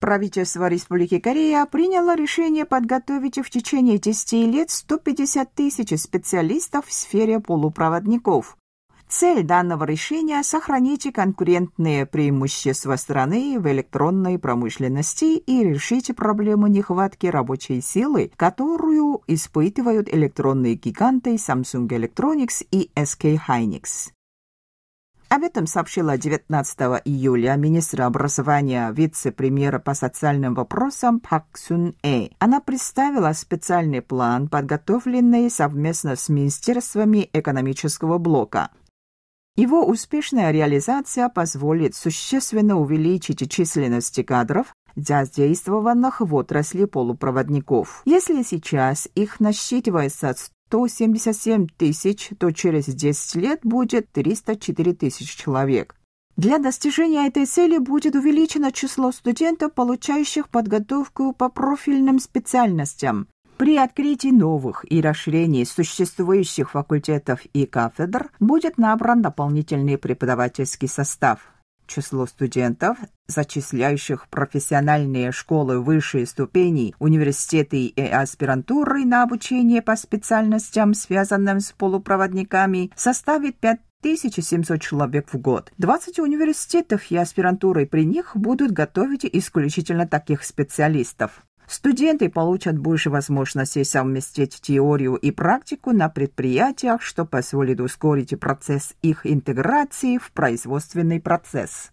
Правительство Республики Корея приняло решение подготовить в течение 10 лет 150 тысяч специалистов в сфере полупроводников. Цель данного решения – сохранить конкурентные преимущества страны в электронной промышленности и решить проблему нехватки рабочей силы, которую испытывают электронные гиганты Samsung Electronics и SK Hynix. Об этом сообщила 19 июля министра образования вице-премьера по социальным вопросам Пак Сун Э. Она представила специальный план, подготовленный совместно с министерствами экономического блока. Его успешная реализация позволит существенно увеличить численность кадров, задействованных в отрасли полупроводников. Если сейчас их насчитывается 177 тысяч, то через 10 лет будет 304 тысячи человек. Для достижения этой цели будет увеличено число студентов, получающих подготовку по профильным специальностям. При открытии новых и расширении существующих факультетов и кафедр будет набран дополнительный преподавательский состав. Число студентов зачисляющих профессиональные школы высшей ступени, университеты и аспирантуры на обучение по специальностям, связанным с полупроводниками, составит 5 1700 человек в год. 20 университетов и аспирантуры при них будут готовить исключительно таких специалистов. Студенты получат больше возможностей совместить теорию и практику на предприятиях, что позволит ускорить процесс их интеграции в производственный процесс.